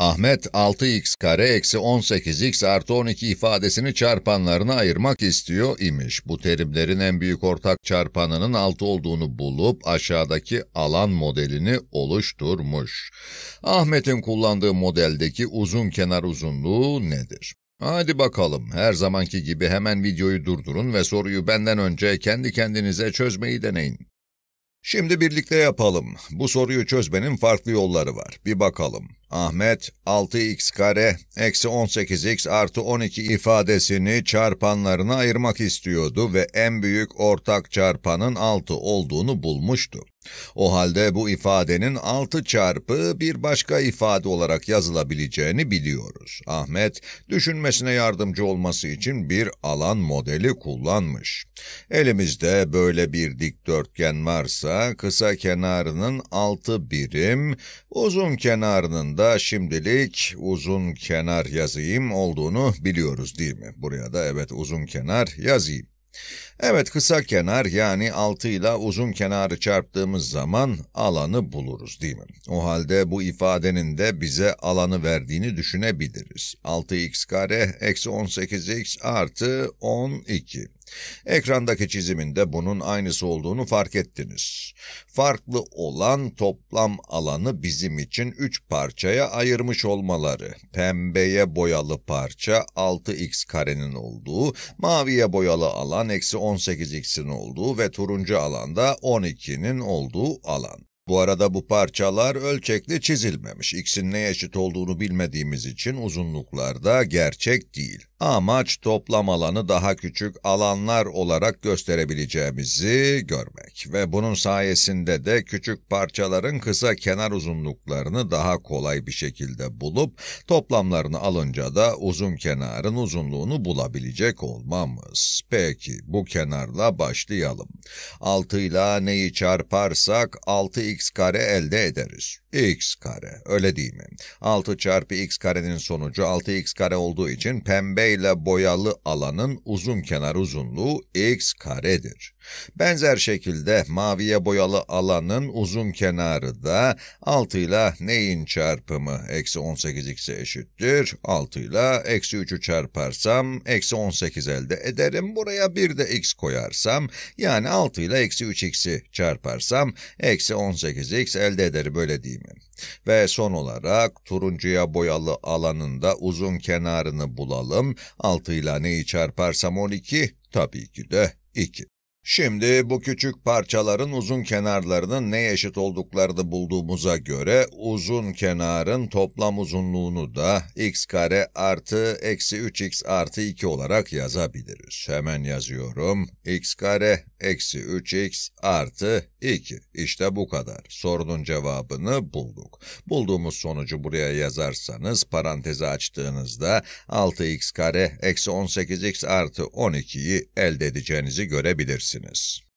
Ahmet 6x kare eksi 18x artı 12 ifadesini çarpanlarına ayırmak istiyor imiş. Bu terimlerin en büyük ortak çarpanının 6 olduğunu bulup aşağıdaki alan modelini oluşturmuş. Ahmet'in kullandığı modeldeki uzun kenar uzunluğu nedir? Hadi bakalım, her zamanki gibi hemen videoyu durdurun ve soruyu benden önce kendi kendinize çözmeyi deneyin. Şimdi birlikte yapalım. Bu soruyu çözmenin farklı yolları var. Bir bakalım. Ahmet 6x kare eksi 18x artı 12 ifadesini çarpanlarına ayırmak istiyordu ve en büyük ortak çarpanın 6 olduğunu bulmuştu. O halde bu ifadenin 6 çarpı bir başka ifade olarak yazılabileceğini biliyoruz. Ahmet, düşünmesine yardımcı olması için bir alan modeli kullanmış. Elimizde böyle bir dikdörtgen varsa kısa kenarının 6 birim, uzun kenarının da şimdilik uzun kenar yazayım olduğunu biliyoruz değil mi? Buraya da evet uzun kenar yazayım. Evet kısa kenar yani 6 ile uzun kenarı çarptığımız zaman alanı buluruz değil mi? O halde bu ifadenin de bize alanı verdiğini düşünebiliriz. 6x kare eksi 18x artı 12. Ekrandaki çiziminde bunun aynısı olduğunu fark ettiniz. Farklı olan toplam alanı bizim için üç parçaya ayırmış olmaları. Pembeye boyalı parça 6x karenin olduğu, maviye boyalı alan eksi 18x'in olduğu ve turuncu alanda 12'nin olduğu alan. Bu arada bu parçalar ölçekli çizilmemiş. X'in ne eşit olduğunu bilmediğimiz için uzunluklarda gerçek değil. Amaç toplam alanı daha küçük alanlar olarak gösterebileceğimizi görmek ve bunun sayesinde de küçük parçaların kısa kenar uzunluklarını daha kolay bir şekilde bulup toplamlarını alınca da uzun kenarın uzunluğunu bulabilecek olmamız. Peki bu kenarla başlayalım. 6 ile neyi çarparsak 6x kare elde ederiz. x kare öyle değil mi? 6 çarpı x karenin sonucu 6x kare olduğu için pembe ile boyalı alanın uzun kenar uzunluğu x karedir. Benzer şekilde maviye boyalı alanın uzun kenarı da 6 ile neyin çarpımı eksi 18x'e eşittir. 6 ile eksi 3'ü çarparsam eksi 18 elde ederim. Buraya bir de x koyarsam yani 6 ile eksi 3x'i çarparsam eksi 18x elde ederim. Böyle değil mi? Ve son olarak turuncuya boyalı alanında uzun kenarını bulalım. 6 ile neyi çarparsam 12? Tabii ki de 2. Şimdi bu küçük parçaların uzun kenarlarının ne eşit olduklarını bulduğumuza göre uzun kenarın toplam uzunluğunu da x kare artı eksi 3x artı 2 olarak yazabiliriz. Hemen yazıyorum. x kare eksi 3x artı 2. İşte bu kadar. Sorunun cevabını bulduk. Bulduğumuz sonucu buraya yazarsanız parantezi açtığınızda 6x kare eksi 18x artı 12'yi elde edeceğinizi görebilirsiniz.